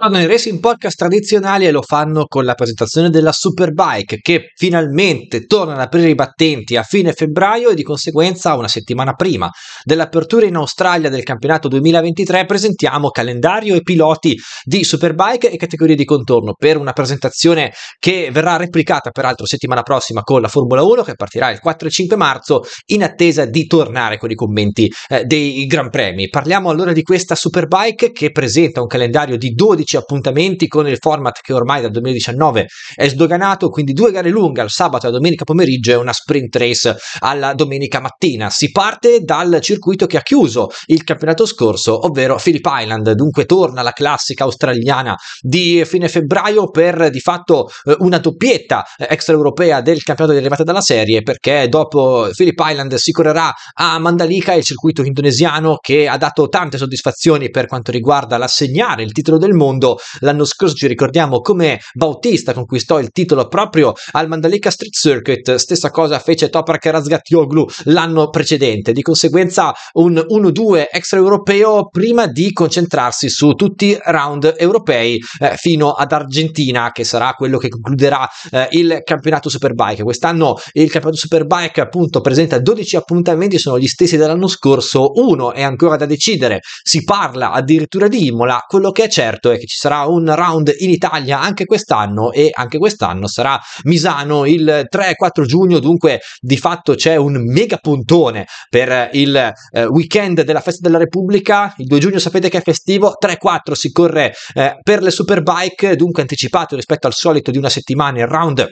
Tornano i racing podcast tradizionali e lo fanno con la presentazione della Superbike che finalmente torna ad aprire i battenti a fine febbraio e di conseguenza una settimana prima dell'apertura in Australia del campionato 2023 presentiamo calendario e piloti di Superbike e categorie di contorno per una presentazione che verrà replicata peraltro settimana prossima con la Formula 1 che partirà il 4 e 5 marzo in attesa di tornare con i commenti eh, dei Gran Premi. Parliamo allora di questa Superbike che presenta un calendario di 12 10 appuntamenti con il format che ormai dal 2019 è sdoganato, quindi due gare lunghe al sabato e alla domenica pomeriggio e una sprint race alla domenica mattina. Si parte dal circuito che ha chiuso il campionato scorso, ovvero Phillip Island, dunque torna la classica australiana di fine febbraio per di fatto eh, una doppietta eh, extraeuropea del campionato derivata dalla serie perché dopo Phillip Island si correrà a Mandalika, il circuito indonesiano che ha dato tante soddisfazioni per quanto riguarda l'assegnare il titolo del mondo mondo. L'anno scorso ci ricordiamo come Bautista conquistò il titolo proprio al Mandalika Street Circuit, stessa cosa fece Toprak Razgatoglu l'anno precedente. Di conseguenza un 1-2 extraeuropeo prima di concentrarsi su tutti i round europei eh, fino ad Argentina che sarà quello che concluderà eh, il campionato Superbike. Quest'anno il campionato Superbike appunto presenta 12 appuntamenti, sono gli stessi dell'anno scorso, uno è ancora da decidere, si parla addirittura di Imola, quello che è certo è che ci sarà un round in Italia anche quest'anno e anche quest'anno sarà Misano il 3-4 giugno, dunque di fatto c'è un mega puntone per il eh, weekend della Festa della Repubblica, il 2 giugno sapete che è festivo, 3-4 si corre eh, per le superbike, dunque anticipato rispetto al solito di una settimana il round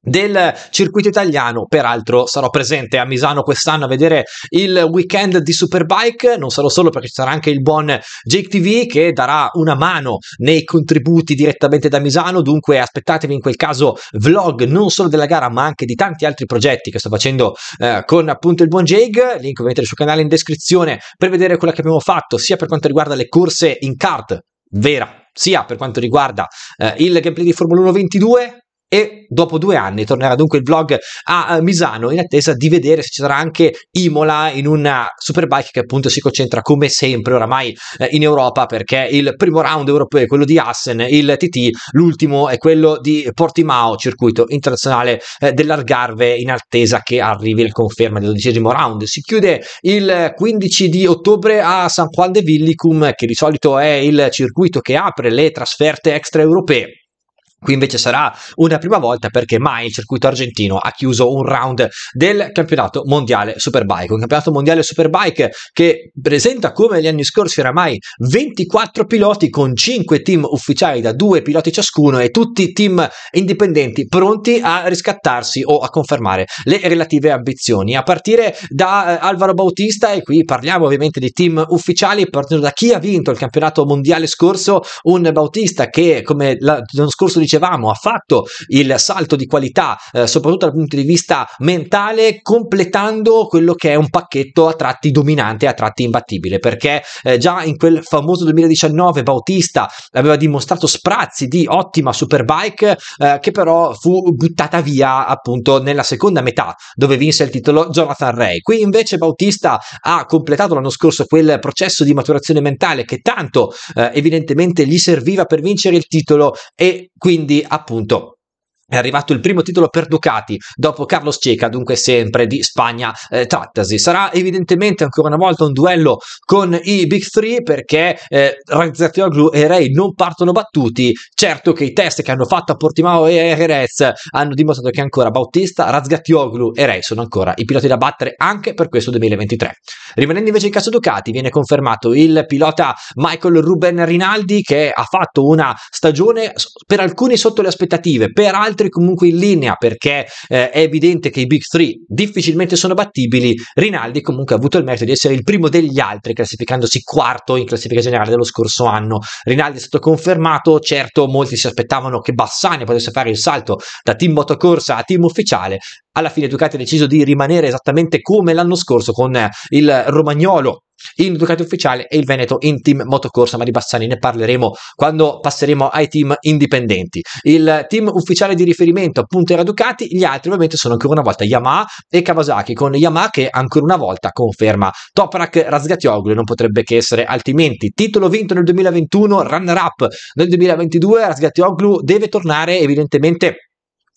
del circuito italiano. Peraltro sarò presente a Misano quest'anno a vedere il weekend di Superbike, non sarò solo perché ci sarà anche il buon Jake TV che darà una mano nei contributi direttamente da Misano, dunque aspettatevi in quel caso vlog non solo della gara ma anche di tanti altri progetti che sto facendo eh, con appunto il buon Jake, link ovviamente sul canale in descrizione per vedere quello che abbiamo fatto sia per quanto riguarda le corse in kart vera sia per quanto riguarda eh, il gameplay di Formula 1 22 e dopo due anni tornerà dunque il vlog a eh, Misano in attesa di vedere se ci sarà anche Imola in una superbike che appunto si concentra come sempre oramai eh, in Europa perché il primo round europeo è quello di Assen, il TT, l'ultimo è quello di Portimao, circuito internazionale eh, dell'Argarve in attesa che arrivi la conferma del dodicesimo round. Si chiude il 15 di ottobre a San Juan de Villicum che di solito è il circuito che apre le trasferte extraeuropee Qui invece sarà una prima volta perché mai il circuito argentino ha chiuso un round del campionato mondiale Superbike. Un campionato mondiale Superbike che presenta come gli anni scorsi oramai 24 piloti con 5 team ufficiali da 2 piloti ciascuno e tutti team indipendenti pronti a riscattarsi o a confermare le relative ambizioni. A partire da eh, Alvaro Bautista e qui parliamo ovviamente di team ufficiali partendo da chi ha vinto il campionato mondiale scorso, un Bautista che come l'anno scorso dicevamo ha fatto il salto di qualità eh, soprattutto dal punto di vista mentale completando quello che è un pacchetto a tratti dominante a tratti imbattibile perché eh, già in quel famoso 2019 Bautista aveva dimostrato sprazzi di ottima superbike eh, che però fu buttata via appunto nella seconda metà dove vinse il titolo Jonathan Ray qui invece Bautista ha completato l'anno scorso quel processo di maturazione mentale che tanto eh, evidentemente gli serviva per vincere il titolo e quindi quindi appunto è arrivato il primo titolo per Ducati, dopo Carlos Ceca, dunque sempre di Spagna eh, trattasi. Sarà evidentemente ancora una volta un duello con i Big Three perché eh, Razziatioglu e Ray non partono battuti. Certo che i test che hanno fatto a Portimao e Jerez hanno dimostrato che ancora Bautista, Razzatioglu e Ray sono ancora i piloti da battere anche per questo 2023. Rimanendo invece in caso Ducati, viene confermato il pilota Michael Ruben Rinaldi che ha fatto una stagione per alcuni sotto le aspettative, per altri altri comunque in linea perché eh, è evidente che i Big three difficilmente sono battibili. Rinaldi comunque ha avuto il merito di essere il primo degli altri, classificandosi quarto in classifica generale dello scorso anno. Rinaldi è stato confermato, certo molti si aspettavano che Bassani potesse fare il salto da team motocorsa a team ufficiale. Alla fine Ducati ha deciso di rimanere esattamente come l'anno scorso con eh, il romagnolo in Ducati ufficiale e il Veneto in team motocorsa, ma di Bassani ne parleremo quando passeremo ai team indipendenti. Il team ufficiale di riferimento appunto era Ducati, gli altri ovviamente sono ancora una volta Yamaha e Kawasaki, con Yamaha che ancora una volta conferma Toprak Razgatioglu, non potrebbe che essere altrimenti. Titolo vinto nel 2021, runner up nel 2022, Razgatioglu deve tornare evidentemente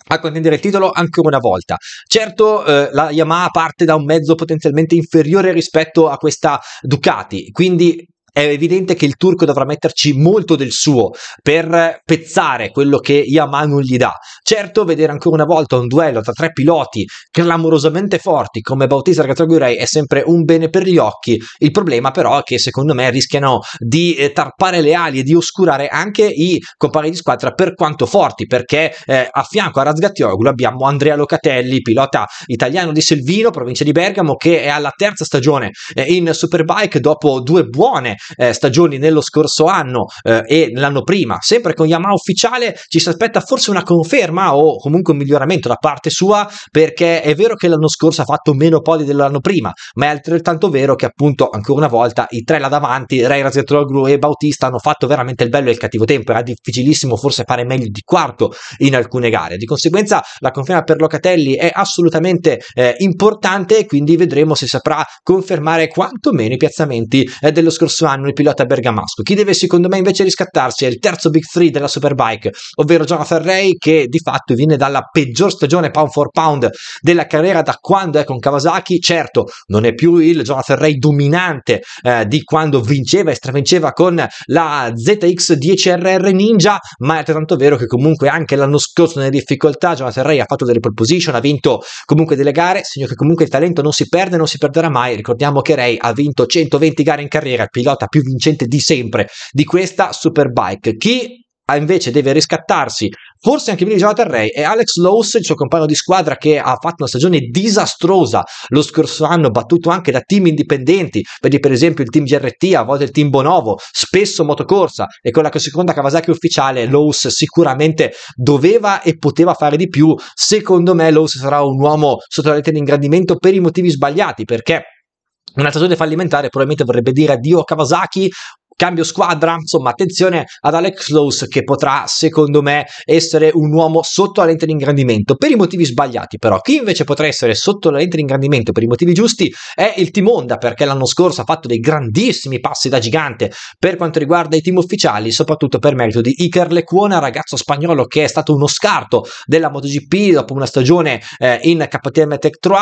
a contendere il titolo ancora una volta. Certo, eh, la Yamaha parte da un mezzo potenzialmente inferiore rispetto a questa Ducati, quindi è evidente che il turco dovrà metterci molto del suo per pezzare quello che Yamaha non gli dà. Certo, vedere ancora una volta un duello tra tre piloti clamorosamente forti come Bautista e Gatagurei è sempre un bene per gli occhi. Il problema però è che secondo me rischiano di eh, tarpare le ali e di oscurare anche i compagni di squadra per quanto forti, perché eh, a fianco a Razgattioglu abbiamo Andrea Locatelli, pilota italiano di Selvino, provincia di Bergamo, che è alla terza stagione eh, in Superbike dopo due buone eh, stagioni nello scorso anno eh, e l'anno prima, sempre con Yamaha ufficiale, ci si aspetta forse una conferma o comunque un miglioramento da parte sua, perché è vero che l'anno scorso ha fatto meno podi dell'anno prima, ma è altrettanto vero che appunto ancora una volta i tre là davanti, Ray Razzetroglu e Bautista, hanno fatto veramente il bello e il cattivo tempo, era difficilissimo forse fare meglio di quarto in alcune gare, di conseguenza la conferma per Locatelli è assolutamente eh, importante e quindi vedremo se saprà confermare quantomeno i piazzamenti eh, dello scorso anno hanno il pilota bergamasco. Chi deve secondo me invece riscattarsi è il terzo Big 3 della Superbike, ovvero Jonathan Ray che di fatto viene dalla peggior stagione pound for pound della carriera da quando è con Kawasaki. Certo, non è più il Jonathan Ray dominante eh, di quando vinceva e stravinceva con la ZX 10RR Ninja, ma è altrettanto vero che comunque anche l'anno scorso nelle difficoltà Jonathan Ray ha fatto delle pole position, ha vinto comunque delle gare, segno che comunque il talento non si perde, non si perderà mai. Ricordiamo che Ray ha vinto 120 gare in carriera, pilota puntata più vincente di sempre di questa Superbike. Chi invece deve riscattarsi forse anche prima di Jonathan Ray è Alex Lowe's il suo compagno di squadra che ha fatto una stagione disastrosa lo scorso anno battuto anche da team indipendenti vedi per esempio il team GRT a volte il team Bonovo spesso motocorsa e con la seconda Kawasaki ufficiale Lowe's sicuramente doveva e poteva fare di più secondo me Lowe's sarà un uomo sotto la rete di ingrandimento per i motivi sbagliati perché una tragedia fallimentare probabilmente vorrebbe dire addio a Kawasaki Cambio squadra, insomma attenzione ad Alex Close che potrà secondo me essere un uomo sotto la lente di ingrandimento per i motivi sbagliati però. Chi invece potrà essere sotto la lente di ingrandimento per i motivi giusti è il team Honda perché l'anno scorso ha fatto dei grandissimi passi da gigante per quanto riguarda i team ufficiali soprattutto per merito di Iker Lecuona ragazzo spagnolo che è stato uno scarto della MotoGP dopo una stagione eh, in KTM Tech 3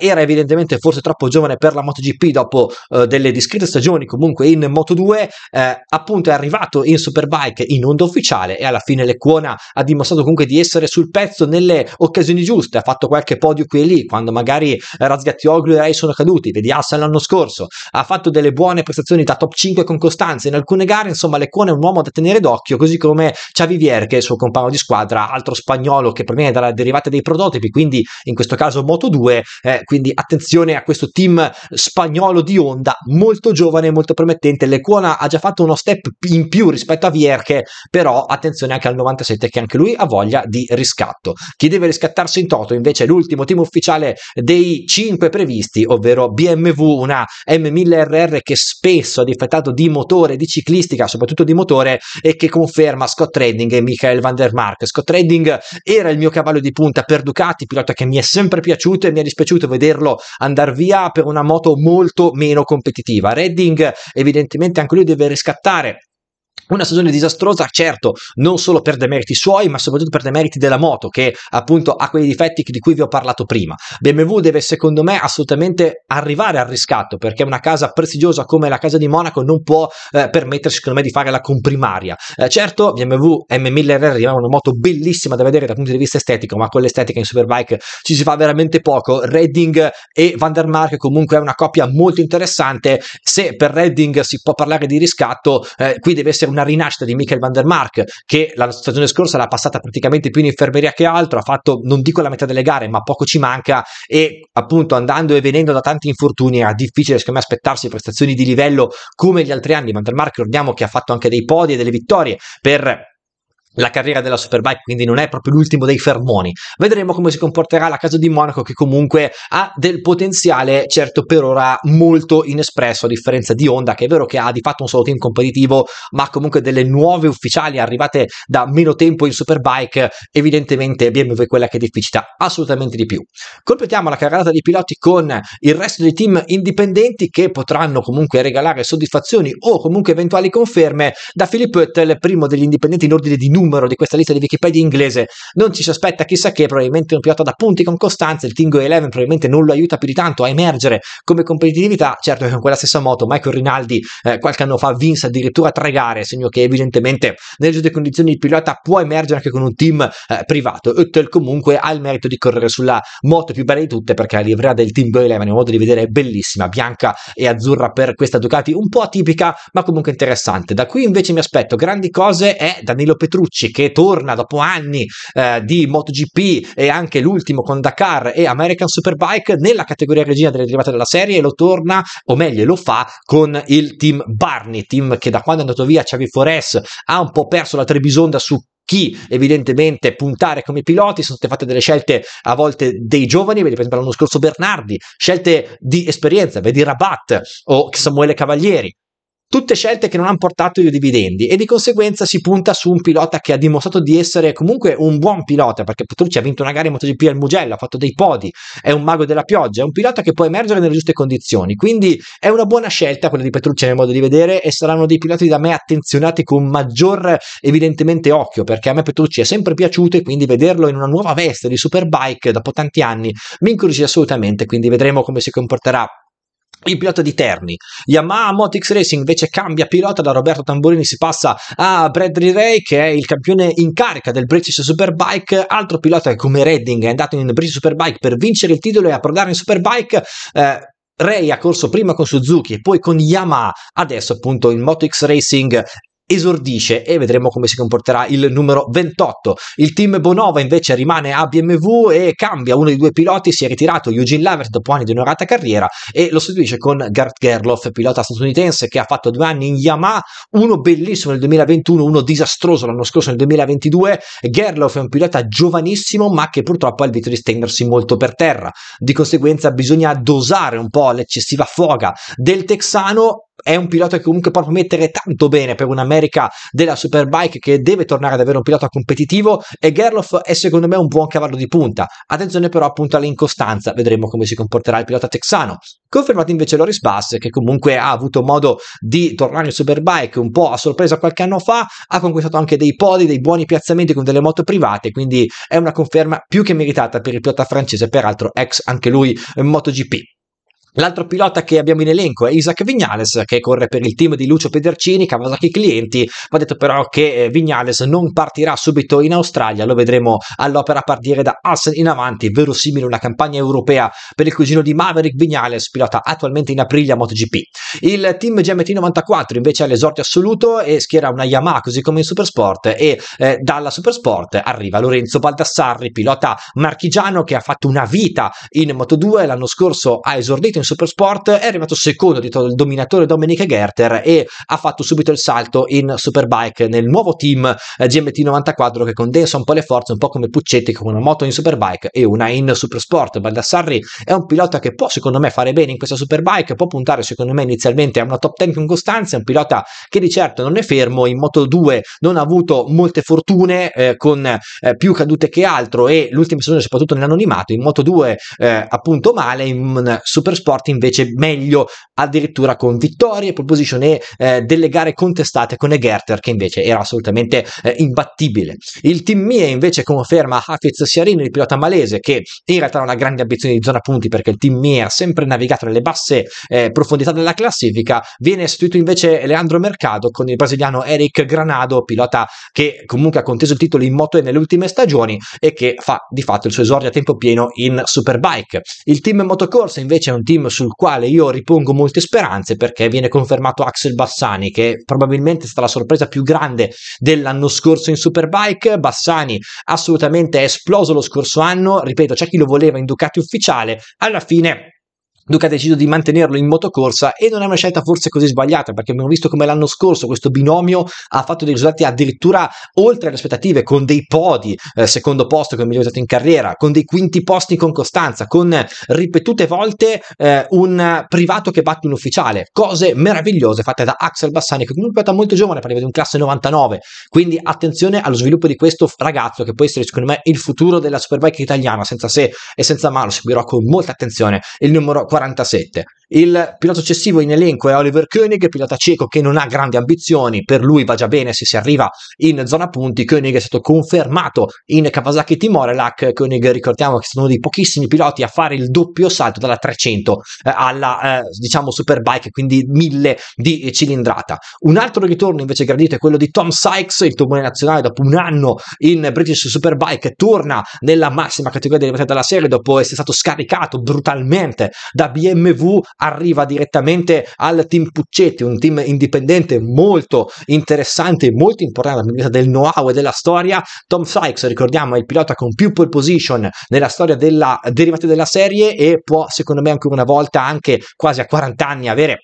eh, era evidentemente forse troppo giovane per la MotoGP dopo eh, delle discrete stagioni comunque in Moto2 eh, appunto è arrivato in Superbike in onda ufficiale e alla fine Lecuona ha dimostrato comunque di essere sul pezzo nelle occasioni giuste, ha fatto qualche podio qui e lì, quando magari Razgattioglu e Rai sono caduti, vedi Hassan l'anno scorso, ha fatto delle buone prestazioni da top 5 con costanza in alcune gare, insomma Lecuona è un uomo da tenere d'occhio, così come Xavier che è il suo compagno di squadra, altro spagnolo che proviene dalla derivata dei prototipi, quindi in questo caso Moto2, eh, quindi attenzione a questo team spagnolo di Honda, molto giovane, e molto promettente, Lecuona Barcellona ha già fatto uno step in più rispetto a Vier però attenzione anche al 97 che anche lui ha voglia di riscatto. Chi deve riscattarsi in toto invece è l'ultimo team ufficiale dei 5 previsti, ovvero BMW, una M1000RR che spesso ha difettato di motore, di ciclistica, soprattutto di motore e che conferma Scott Redding e Michael van der Mark. Scott Redding era il mio cavallo di punta per Ducati, pilota che mi è sempre piaciuto e mi è dispiaciuto vederlo andare via per una moto molto meno competitiva. Redding evidentemente anche lui lui deve riscattare una stagione disastrosa, certo, non solo per demeriti suoi, ma soprattutto per demeriti della moto, che appunto ha quei difetti di cui vi ho parlato prima. BMW deve, secondo me, assolutamente arrivare al riscatto, perché una casa prestigiosa come la casa di Monaco non può eh, permettersi, secondo me, di fare la comprimaria. Eh, certo, BMW M1000RR è una moto bellissima da vedere dal punto di vista estetico, ma con l'estetica in Superbike ci si fa veramente poco. Redding e Van der Mark comunque è una coppia molto interessante. Se per Redding si può parlare di riscatto, eh, qui deve essere una una rinascita di Michael van der Mark che la stagione scorsa l'ha passata praticamente più in infermeria che altro, ha fatto non dico la metà delle gare ma poco ci manca e appunto andando e venendo da tanti infortuni è difficile secondo me aspettarsi prestazioni di livello come gli altri anni, van der Mark ricordiamo che ha fatto anche dei podi e delle vittorie per la carriera della Superbike, quindi non è proprio l'ultimo dei fermoni. Vedremo come si comporterà la casa di Monaco, che comunque ha del potenziale, certo per ora molto inespresso, a differenza di Honda, che è vero che ha di fatto un solo team competitivo, ma comunque delle nuove ufficiali arrivate da meno tempo in Superbike, evidentemente BMW è quella che deficita assolutamente di più. Completiamo la carrellata di piloti con il resto dei team indipendenti che potranno comunque regalare soddisfazioni o comunque eventuali conferme da Filippo Ettel, primo degli indipendenti in ordine di numero numero di questa lista di Wikipedia inglese non ci si aspetta chissà che, probabilmente un pilota da punti con costanza, il Tingo 11 probabilmente non lo aiuta più di tanto a emergere come competitività, certo che con quella stessa moto Michael Rinaldi eh, qualche anno fa vinse addirittura tre gare, segno che evidentemente nelle giuste condizioni il pilota può emergere anche con un team eh, privato, Huttel comunque ha il merito di correre sulla moto più bella di tutte perché la livrea del Team 11 è un modo di vedere bellissima, bianca e azzurra per questa Ducati, un po' atipica ma comunque interessante, da qui invece mi aspetto grandi cose è Danilo Petrucci Petrucci che torna dopo anni eh, di MotoGP e anche l'ultimo con Dakar e American Superbike nella categoria regina delle derivate della serie e lo torna, o meglio lo fa con il team Barney, team che da quando è andato via Xavi Forest ha un po' perso la Trebisonda su chi evidentemente puntare come piloti, sono state fatte delle scelte a volte dei giovani, vedi per esempio l'anno scorso Bernardi, scelte di esperienza, vedi Rabat o Samuele Cavalieri, Tutte scelte che non hanno portato i dividendi e di conseguenza si punta su un pilota che ha dimostrato di essere comunque un buon pilota perché Petrucci ha vinto una gara in MotoGP al Mugello, ha fatto dei podi, è un mago della pioggia, è un pilota che può emergere nelle giuste condizioni, quindi è una buona scelta quella di Petrucci nel modo di vedere e saranno dei piloti da me attenzionati con maggior evidentemente occhio perché a me Petrucci è sempre piaciuto e quindi vederlo in una nuova veste di superbike dopo tanti anni mi incuriosisce assolutamente, quindi vedremo come si comporterà il pilota di Terni. Yamaha Motix Racing invece cambia pilota da Roberto Tamburini, si passa a Bradley Ray che è il campione in carica del British Superbike, altro pilota che come Redding è andato in British Superbike per vincere il titolo e approdare in Superbike. Eh, Ray ha corso prima con Suzuki e poi con Yamaha, adesso appunto in MotoX Racing esordisce e vedremo come si comporterà il numero 28. Il team Bonova invece rimane a BMW e cambia uno dei due piloti, si è ritirato Eugene Lavert dopo anni di onorata carriera e lo sostituisce con Gart Gerloff, pilota statunitense che ha fatto due anni in Yamaha, uno bellissimo nel 2021, uno disastroso l'anno scorso nel 2022. Gerloff è un pilota giovanissimo ma che purtroppo ha il vito di stendersi molto per terra, di conseguenza bisogna dosare un po' l'eccessiva foga del texano è un pilota che comunque può promettere tanto bene per un'America della Superbike che deve tornare ad avere un pilota competitivo e Gerloff è secondo me un buon cavallo di punta. Attenzione però appunto all'incostanza, vedremo come si comporterà il pilota texano. Confermato invece Loris Bass che comunque ha avuto modo di tornare in Superbike un po' a sorpresa qualche anno fa, ha conquistato anche dei podi, dei buoni piazzamenti con delle moto private, quindi è una conferma più che meritata per il pilota francese, peraltro ex anche lui MotoGP. L'altro pilota che abbiamo in elenco è Isaac Vignales che corre per il team di Lucio Pedercini, Kawasaki Clienti, va detto però che eh, Vignales non partirà subito in Australia, lo vedremo all'opera a partire da Assen in avanti, verosimile una campagna europea per il cugino di Maverick Vignales, pilota attualmente in Aprilia MotoGP. Il team GMT94 invece ha l'esordio assoluto e schiera una Yamaha così come in Supersport e eh, dalla Supersport arriva Lorenzo Baldassarri, pilota marchigiano che ha fatto una vita in Moto2, l'anno scorso ha esordito in Supersport, è arrivato secondo dietro il dominatore Domenic Gerter e ha fatto subito il salto in Superbike nel nuovo team eh, GMT94 che condensa un po' le forze, un po' come Puccetti con una moto in Superbike e una in Supersport. Baldassarri è un pilota che può secondo me fare bene in questa Superbike, può puntare secondo me inizialmente a una top 10 con costanza, è un pilota che di certo non è fermo, in Moto 2 non ha avuto molte fortune eh, con eh, più cadute che altro e l'ultima stagione soprattutto nell'anonimato, in Moto 2 eh, appunto male, in Supersport sport invece meglio addirittura con vittorie, proposition e eh, delle gare contestate con Egerter che invece era assolutamente eh, imbattibile. Il team Mie invece conferma Hafiz Siarini, il pilota malese che in realtà ha una grande ambizione di zona punti perché il team Mie ha sempre navigato nelle basse eh, profondità della classifica, viene sostituito invece Leandro Mercado con il brasiliano Eric Granado, pilota che comunque ha conteso il titolo in moto e nelle ultime stagioni e che fa di fatto il suo esordio a tempo pieno in Superbike. Il team motocorsa invece è un team film sul quale io ripongo molte speranze perché viene confermato Axel Bassani, che probabilmente è stata la sorpresa più grande dell'anno scorso in Superbike. Bassani assolutamente è esploso lo scorso anno, ripeto, c'è chi lo voleva in Ducati ufficiale, alla fine Duca ha deciso di mantenerlo in motocorsa e non è una scelta forse così sbagliata perché abbiamo visto come l'anno scorso questo binomio ha fatto dei risultati addirittura oltre le aspettative con dei podi, eh, secondo posto come miglior risultato in carriera, con dei quinti posti con costanza, con ripetute volte eh, un privato che batte un ufficiale, cose meravigliose fatte da Axel Bassani che comunque è stato molto giovane, parliamo di un classe 99, quindi attenzione allo sviluppo di questo ragazzo che può essere secondo me il futuro della Superbike italiana senza se e senza ma, lo seguirò con molta attenzione il numero 4 47. Il pilota successivo in elenco è Oliver Koenig, pilota cieco che non ha grandi ambizioni, per lui va già bene se si arriva in zona punti, Koenig è stato confermato in Kawasaki Team Orelac, Koenig ricordiamo che è stato uno dei pochissimi piloti a fare il doppio salto dalla 300 eh, alla eh, diciamo Superbike, quindi 1000 di cilindrata. Un altro ritorno invece gradito è quello di Tom Sykes, il turbone nazionale dopo un anno in British Superbike torna nella massima categoria della serie dopo essere stato scaricato brutalmente da BMW arriva direttamente al team Puccetti, un team indipendente molto interessante, e molto importante dal punto di vista del know-how e della storia. Tom Sykes, ricordiamo, è il pilota con più pole position nella storia della derivata della serie e può, secondo me, ancora una volta, anche quasi a 40 anni, avere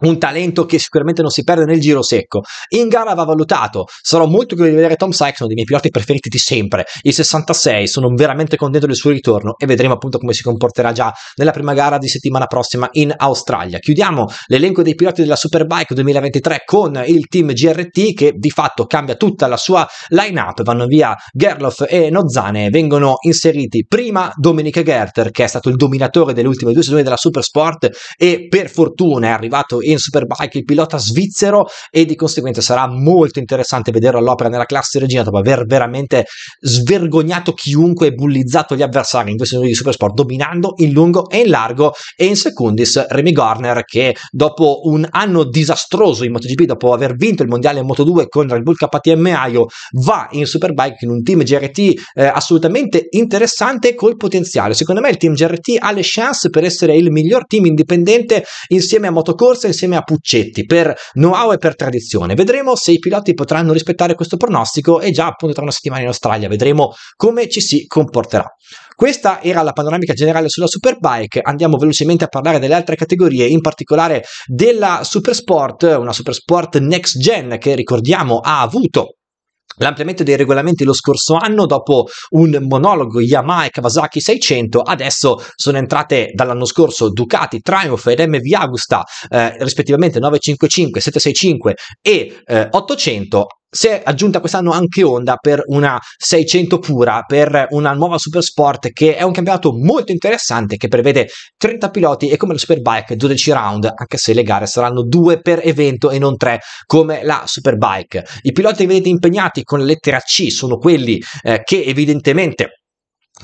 un talento che sicuramente non si perde nel giro secco. In gara va valutato. Sarò molto curioso di vedere Tom Sykes, uno dei miei piloti preferiti di sempre. Il 66, sono veramente contento del suo ritorno e vedremo appunto come si comporterà già nella prima gara di settimana prossima in Australia. Chiudiamo l'elenco dei piloti della Superbike 2023 con il team GRT che di fatto cambia tutta la sua line-up. Vanno via Gerloff e Nozane. Vengono inseriti prima Dominic Gerter, che è stato il dominatore delle ultime due stagioni della Supersport e per fortuna è arrivato il in Superbike il pilota svizzero e di conseguenza sarà molto interessante vederlo all'opera nella classe regina dopo aver veramente svergognato chiunque e bullizzato gli avversari in questo di Supersport dominando in lungo e in largo e in secondis Remy Garner che dopo un anno disastroso in MotoGP dopo aver vinto il mondiale Moto2 con Red Bull KTM Aio va in Superbike in un team GRT eh, assolutamente interessante col potenziale secondo me il team GRT ha le chance per essere il miglior team indipendente insieme a motocorsa insieme insieme a Puccetti per know-how e per tradizione. Vedremo se i piloti potranno rispettare questo pronostico e già appunto tra una settimana in Australia vedremo come ci si comporterà. Questa era la panoramica generale sulla Superbike, andiamo velocemente a parlare delle altre categorie, in particolare della Supersport, una Supersport Next Gen che ricordiamo ha avuto L'ampliamento dei regolamenti lo scorso anno, dopo un monologo Yamaha e Kawasaki 600, adesso sono entrate dall'anno scorso Ducati, Triumph ed MV Agusta, eh, rispettivamente 955, 765 e eh, 800, si è aggiunta quest'anno anche Honda per una 600 pura, per una nuova Super Sport che è un campionato molto interessante che prevede 30 piloti e come la Superbike 12 round, anche se le gare saranno due per evento e non tre come la Superbike. I piloti che vedete impegnati con la lettera C sono quelli eh, che evidentemente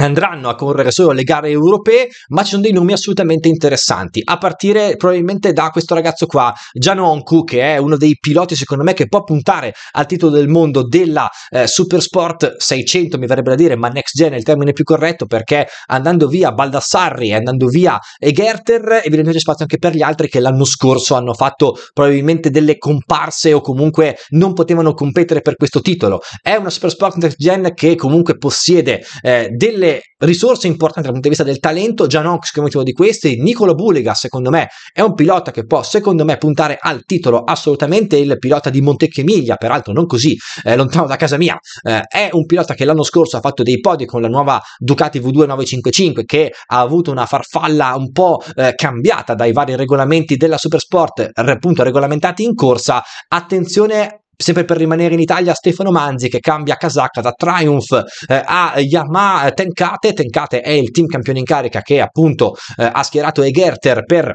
andranno a correre solo le gare europee, ma ci sono dei nomi assolutamente interessanti, a partire probabilmente da questo ragazzo qua, Gianoncu, che è uno dei piloti secondo me che può puntare al titolo del mondo della eh, Supersport 600, mi verrebbe da dire, ma Next Gen è il termine più corretto perché andando via Baldassarri, e andando via Egerter, evidentemente c'è spazio anche per gli altri che l'anno scorso hanno fatto probabilmente delle comparse o comunque non potevano competere per questo titolo. È una Supersport Next Gen che comunque possiede eh, delle delle risorse importanti dal punto di vista del talento, Janox che è uno di questi, Nicolo Bulega secondo me è un pilota che può secondo me puntare al titolo assolutamente, il pilota di Montecchemiglia, peraltro non così eh, lontano da casa mia, eh, è un pilota che l'anno scorso ha fatto dei podi con la nuova Ducati V2 955 che ha avuto una farfalla un po' eh, cambiata dai vari regolamenti della Supersport eh, appunto regolamentati in corsa, attenzione sempre per rimanere in Italia Stefano Manzi che cambia casacca da Triumph eh, a Yamaha Tenkate Tenkate è il team campione in carica che appunto eh, ha schierato Egerter per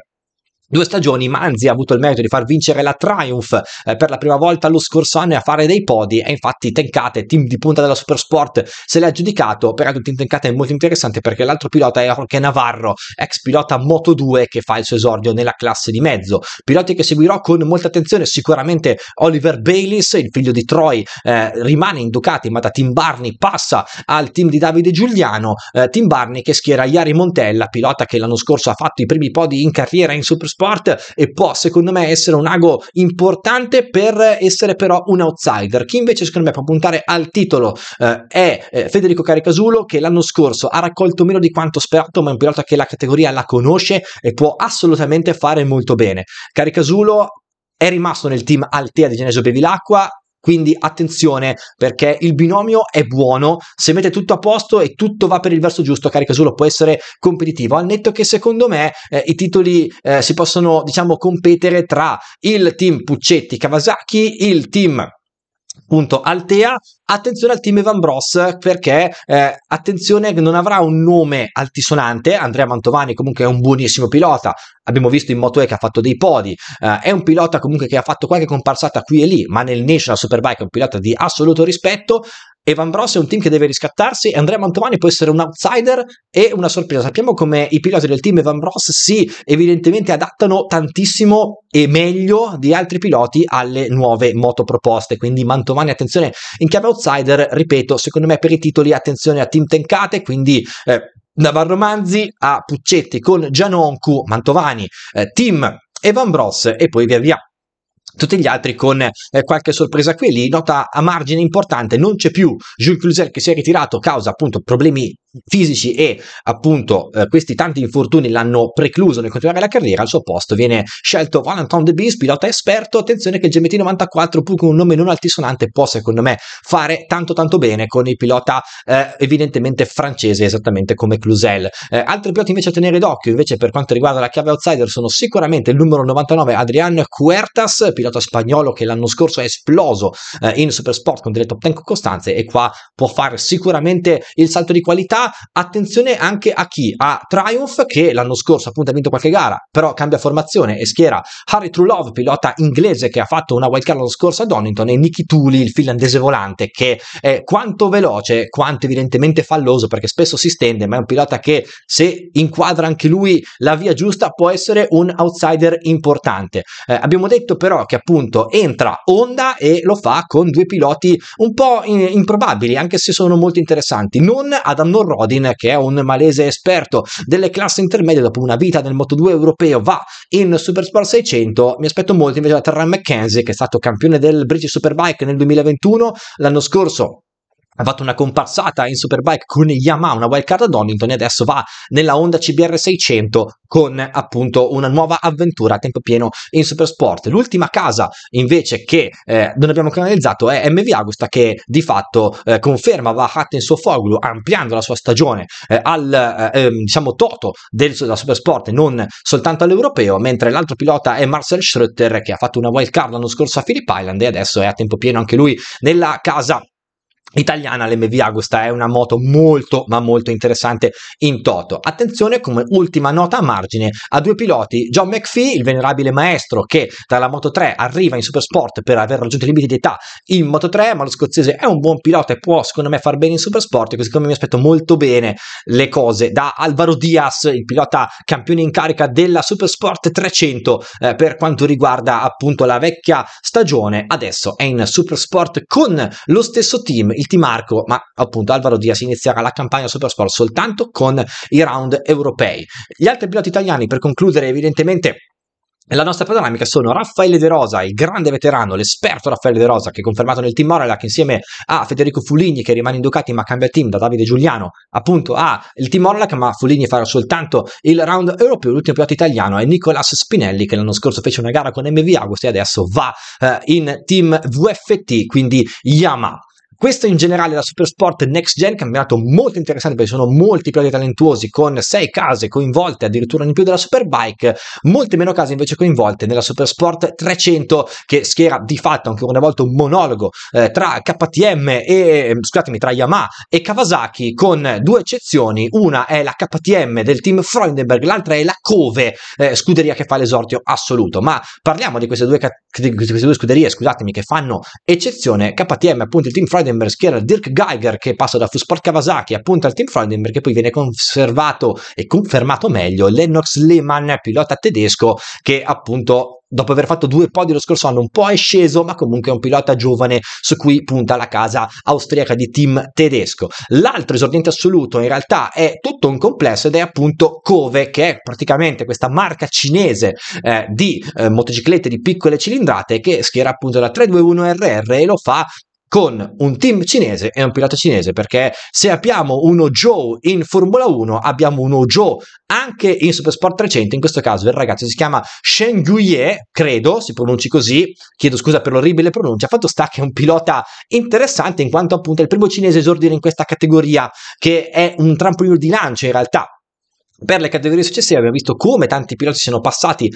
due stagioni Manzi ha avuto il merito di far vincere la Triumph eh, per la prima volta lo scorso anno e a fare dei podi e infatti Tencate, team di punta della Supersport se l'ha giudicato, peraltro Team Tencate è molto interessante perché l'altro pilota è Jorge Navarro ex pilota Moto2 che fa il suo esordio nella classe di mezzo piloti che seguirò con molta attenzione sicuramente Oliver Baylis, il figlio di Troy eh, rimane in Ducati ma da Team Barney passa al team di Davide Giuliano eh, Team Barney che schiera Iari Montella pilota che l'anno scorso ha fatto i primi podi in carriera in Supersport sport e può secondo me essere un ago importante per essere però un outsider. Chi invece secondo me può puntare al titolo eh, è eh, Federico Caricasulo che l'anno scorso ha raccolto meno di quanto sperato ma è un pilota che la categoria la conosce e può assolutamente fare molto bene. Caricasulo è rimasto nel team Altea di Genesio Bevilacqua, quindi attenzione perché il binomio è buono, se mette tutto a posto e tutto va per il verso giusto, carica solo può essere competitivo, al netto che secondo me eh, i titoli eh, si possono diciamo competere tra il team Puccetti Kawasaki, il team appunto Altea, attenzione al team Evan Bros perché eh, attenzione non avrà un nome altisonante, Andrea Mantovani comunque è un buonissimo pilota, abbiamo visto in Moto che ha fatto dei podi, eh, è un pilota comunque che ha fatto qualche comparsata qui e lì, ma nel National Superbike è un pilota di assoluto rispetto, Evan Bros è un team che deve riscattarsi e Andrea Mantovani può essere un outsider e una sorpresa. Sappiamo come i piloti del team Evan Bros si evidentemente adattano tantissimo e meglio di altri piloti alle nuove moto proposte, quindi Mantovani attenzione in chiave outsider, ripeto, secondo me per i titoli attenzione a Team Tencate, quindi eh, da Varromanzi a Puccetti con Gianoncu, Mantovani, eh, Team Evan Bros e poi via via tutti gli altri con eh, qualche sorpresa qui lì, nota a margine importante, non c'è più Jules Cluzel che si è ritirato causa appunto problemi fisici e appunto eh, questi tanti infortuni l'hanno precluso nel continuare la carriera, al suo posto viene scelto Valentin De Bis, pilota esperto, attenzione che il GMT94 pur con un nome non altisonante può secondo me fare tanto tanto bene con il pilota eh, evidentemente francese esattamente come Cluzel. Eh, altri piloti invece a tenere d'occhio invece per quanto riguarda la chiave outsider sono sicuramente il numero 99 Adrian Cuertas pilota spagnolo che l'anno scorso è esploso eh, in Supersport con delle top 10 costanze e qua può fare sicuramente il salto di qualità. Attenzione anche a chi? A Triumph che l'anno scorso appunto ha vinto qualche gara, però cambia formazione e schiera Harry Trulove, pilota inglese che ha fatto una wild card l'anno scorso a Donington e Nicky Tuli, il finlandese volante che è quanto veloce, quanto evidentemente falloso perché spesso si stende, ma è un pilota che se inquadra anche lui la via giusta può essere un outsider importante. Eh, abbiamo detto però che appunto entra Honda e lo fa con due piloti un po' improbabili, anche se sono molto interessanti. Non Adam Norrodin, che è un malese esperto delle classi intermedie, dopo una vita nel Moto2 europeo, va in Supersport 600. Mi aspetto molto invece da Terran McKenzie, che è stato campione del British Superbike nel 2021, l'anno scorso ha fatto una comparsata in Superbike con Yamaha, una wildcard ad Donington e adesso va nella Honda CBR 600 con appunto una nuova avventura a tempo pieno in Supersport. L'ultima casa invece che eh, non abbiamo canalizzato è MV Agusta che di fatto eh, conferma Vahat in suo foglu ampliando la sua stagione eh, al eh, ehm, diciamo toto del, della Supersport e non soltanto all'europeo, mentre l'altro pilota è Marcel Schröter che ha fatto una wildcard l'anno scorso a Philip Island e adesso è a tempo pieno anche lui nella casa italiana l'MV Agusta è una moto molto ma molto interessante in toto attenzione come ultima nota a margine a due piloti John McPhee il venerabile maestro che dalla Moto 3 arriva in Supersport per aver raggiunto i limiti di età in Moto 3 ma lo scozzese è un buon pilota e può secondo me far bene in Supersport così come mi aspetto molto bene le cose da Alvaro Diaz il pilota campione in carica della Supersport 300 eh, per quanto riguarda appunto la vecchia stagione adesso è in Supersport con lo stesso team il team Arco, ma appunto Alvaro Diaz inizierà la campagna Supersport soltanto con i round europei. Gli altri piloti italiani, per concludere, evidentemente la nostra panoramica sono Raffaele De Rosa, il grande veterano, l'esperto Raffaele De Rosa, che è confermato nel team Orelac insieme a Federico Fuligni, che rimane in Ducati ma cambia team da Davide Giuliano, appunto ha il team Orelac, ma Fuligni farà soltanto il round europeo. L'ultimo pilota italiano è Nicolas Spinelli, che l'anno scorso fece una gara con MV August e adesso va eh, in team VFT, quindi Yamaha. Questo in generale la Supersport Next Gen, campionato molto interessante perché sono molti piloti talentuosi con 6 case coinvolte addirittura in più della Superbike, molte meno case invece coinvolte nella Supersport 300 che schiera di fatto ancora una volta un monologo eh, tra KTM e scusatemi tra Yamaha e Kawasaki con due eccezioni, una è la KTM del team Freudenberg, l'altra è la Cove, eh, scuderia che fa l'esordio assoluto, ma parliamo di queste due, di queste due scuderie, scusatemi, che fanno eccezione, KTM appunto il team Freudenberg Frydenberg schiera Dirk Geiger che passa da Fusport Kawasaki appunto al team Frydenberg che poi viene conservato e confermato meglio Lennox Lehmann pilota tedesco che appunto dopo aver fatto due podi lo scorso anno un po' è sceso ma comunque è un pilota giovane su cui punta la casa austriaca di team tedesco l'altro esordiente assoluto in realtà è tutto un complesso ed è appunto Cove che è praticamente questa marca cinese eh, di eh, motociclette di piccole cilindrate che schiera appunto la 321RR e lo fa con un team cinese e un pilota cinese, perché se abbiamo uno Joe in Formula 1, abbiamo uno Joe anche in Supersport 300, in questo caso il ragazzo si chiama Shen Guye, credo si pronunci così, chiedo scusa per l'orribile pronuncia, fatto sta che è un pilota interessante in quanto appunto è il primo cinese esordire in questa categoria, che è un trampolino di lancio in realtà, per le categorie successive abbiamo visto come tanti piloti siano passati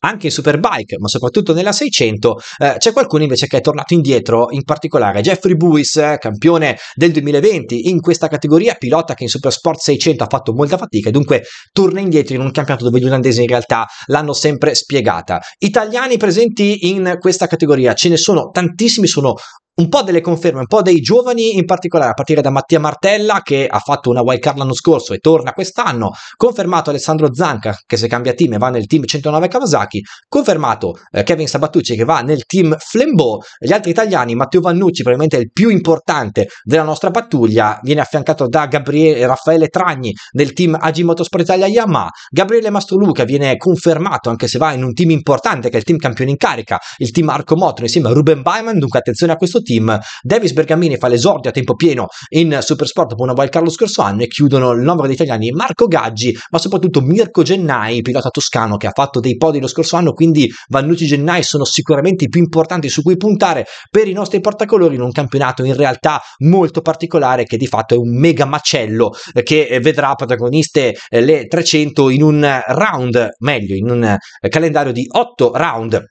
anche in Superbike, ma soprattutto nella 600, eh, c'è qualcuno invece che è tornato indietro, in particolare Jeffrey Buis, eh, campione del 2020 in questa categoria, pilota che in Supersport 600 ha fatto molta fatica e dunque torna indietro in un campionato dove gli olandesi in realtà l'hanno sempre spiegata. Italiani presenti in questa categoria ce ne sono tantissimi, sono un po' delle conferme, un po' dei giovani in particolare, a partire da Mattia Martella che ha fatto una wild card l'anno scorso e torna quest'anno, confermato Alessandro Zanca che se cambia team e va nel team 109 Kawasaki, confermato eh, Kevin Sabatucci che va nel team Flambeau, gli altri italiani, Matteo Vannucci probabilmente il più importante della nostra pattuglia, viene affiancato da Gabriele, Raffaele Tragni del team AG Motorsport Italia Yamaha, Gabriele Mastroluca viene confermato anche se va in un team importante che è il team campione in carica, il team Arco Motor insieme a Ruben Baiman, dunque attenzione a questo questo team. Davis Bergamini fa l'esordio a tempo pieno in Supersport dopo una wildcard lo scorso anno e chiudono il numero degli italiani Marco Gaggi, ma soprattutto Mirko Gennai, pilota toscano che ha fatto dei podi lo scorso anno, quindi Vannucci Gennai sono sicuramente i più importanti su cui puntare per i nostri portacolori in un campionato in realtà molto particolare che di fatto è un mega macello eh, che eh, vedrà protagoniste eh, le 300 in un round, meglio in un calendario di 8 round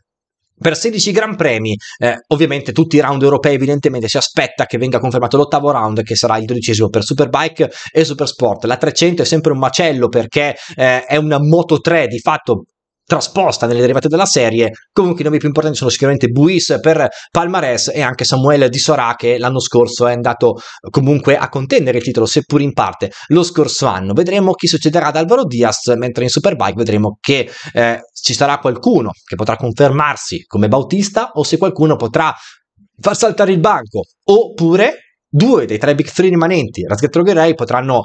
per 16 Gran Premi, eh, ovviamente tutti i round europei evidentemente si aspetta che venga confermato l'ottavo round che sarà il dodicesimo per Superbike e Supersport. La 300 è sempre un macello perché eh, è una Moto 3 di fatto trasposta nelle derivate della serie. Comunque i nomi più importanti sono sicuramente Buis per Palmares e anche Samuel Di Sorà che l'anno scorso è andato comunque a contendere il titolo, seppur in parte, lo scorso anno. Vedremo chi succederà ad Alvaro Diaz, mentre in Superbike vedremo che eh, ci sarà qualcuno che potrà confermarsi come Bautista o se qualcuno potrà far saltare il banco oppure due dei tre big three rimanenti, Razgatro Guerrei, potranno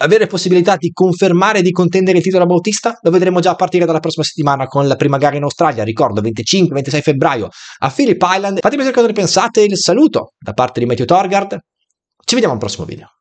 avere possibilità di confermare e di contendere il titolo a Bautista lo vedremo già a partire dalla prossima settimana con la prima gara in Australia, ricordo 25-26 febbraio a Phillip Island. Fatemi sapere cosa ne pensate, il saluto da parte di Matthew Torgard, ci vediamo al prossimo video.